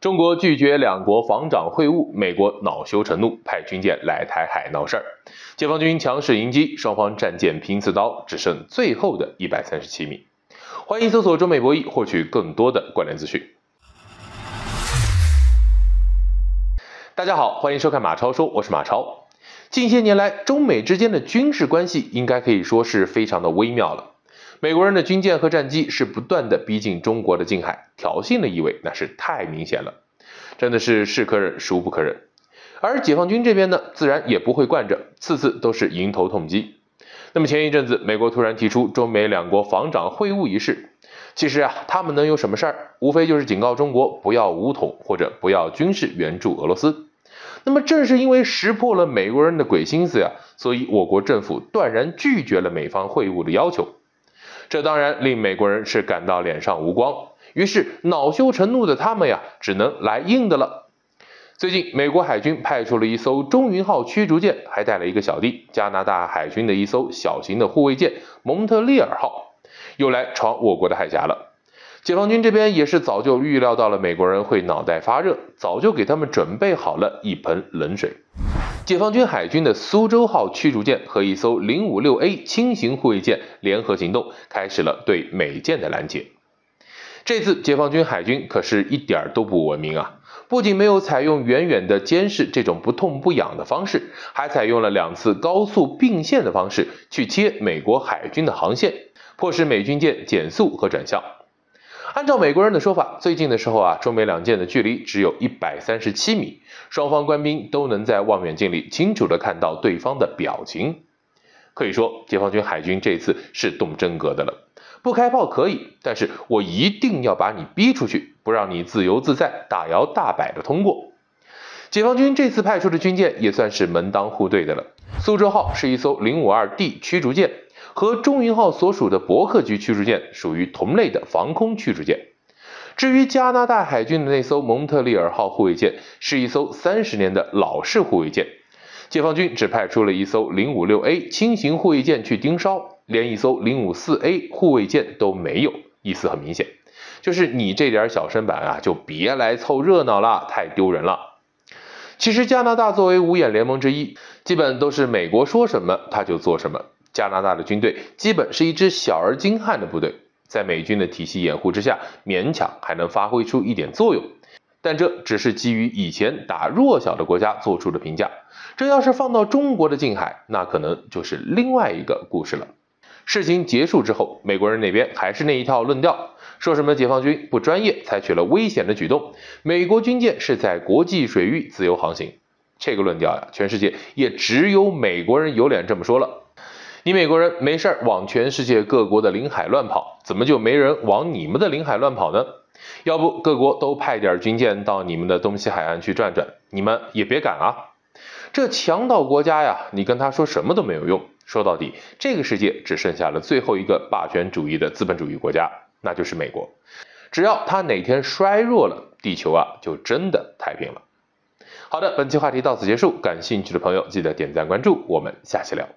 中国拒绝两国防长会晤，美国恼羞成怒，派军舰来台海闹事儿。解放军强势迎击，双方战舰拼刺刀，只剩最后的一百三十七米。欢迎搜索“中美博弈”获取更多的关联资讯。大家好，欢迎收看《马超说》，我是马超。近些年来，中美之间的军事关系应该可以说是非常的微妙了。美国人的军舰和战机是不断的逼近中国的近海，挑衅的意味那是太明显了，真的是是可忍孰不可忍。而解放军这边呢，自然也不会惯着，次次都是迎头痛击。那么前一阵子，美国突然提出中美两国防长会晤一事，其实啊，他们能有什么事儿？无非就是警告中国不要武统或者不要军事援助俄罗斯。那么正是因为识破了美国人的鬼心思呀，所以我国政府断然拒绝了美方会晤的要求。这当然令美国人是感到脸上无光，于是恼羞成怒的他们呀，只能来硬的了。最近，美国海军派出了一艘“中云号”驱逐舰，还带了一个小弟——加拿大海军的一艘小型的护卫舰“蒙特利尔号”，又来闯我国的海峡了。解放军这边也是早就预料到了美国人会脑袋发热，早就给他们准备好了一盆冷水。解放军海军的“苏州号”驱逐舰和一艘“零五六 A” 轻型护卫舰联合行动，开始了对美舰的拦截。这次解放军海军可是一点都不文明啊！不仅没有采用远远的监视这种不痛不痒的方式，还采用了两次高速并线的方式去切美国海军的航线，迫使美军舰减速和转向。按照美国人的说法，最近的时候啊，中美两舰的距离只有一百三十七米，双方官兵都能在望远镜里清楚的看到对方的表情。可以说，解放军海军这次是动真格的了。不开炮可以，但是我一定要把你逼出去，不让你自由自在、大摇大摆的通过。解放军这次派出的军舰也算是门当户对的了。苏州号是一艘零五二 D 驱逐舰。和中云号所属的伯克级驱逐舰属于同类的防空驱逐舰。至于加拿大海军的那艘蒙特利尔号护卫舰，是一艘三十年的老式护卫舰。解放军只派出了一艘零五六 A 轻型护卫舰去盯梢，连一艘零五四 A 护卫舰都没有，意思很明显，就是你这点小身板啊，就别来凑热闹了，太丢人了。其实加拿大作为五眼联盟之一，基本都是美国说什么他就做什么。加拿大的军队基本是一支小而精悍的部队，在美军的体系掩护之下，勉强还能发挥出一点作用。但这只是基于以前打弱小的国家做出的评价，这要是放到中国的近海，那可能就是另外一个故事了。事情结束之后，美国人那边还是那一套论调，说什么解放军不专业，采取了危险的举动，美国军舰是在国际水域自由航行。这个论调呀，全世界也只有美国人有脸这么说了。你美国人没事儿往全世界各国的领海乱跑，怎么就没人往你们的领海乱跑呢？要不各国都派点军舰到你们的东西海岸去转转，你们也别敢啊！这强盗国家呀，你跟他说什么都没有用。说到底，这个世界只剩下了最后一个霸权主义的资本主义国家，那就是美国。只要他哪天衰弱了，地球啊就真的太平了。好的，本期话题到此结束，感兴趣的朋友记得点赞关注，我们下期聊。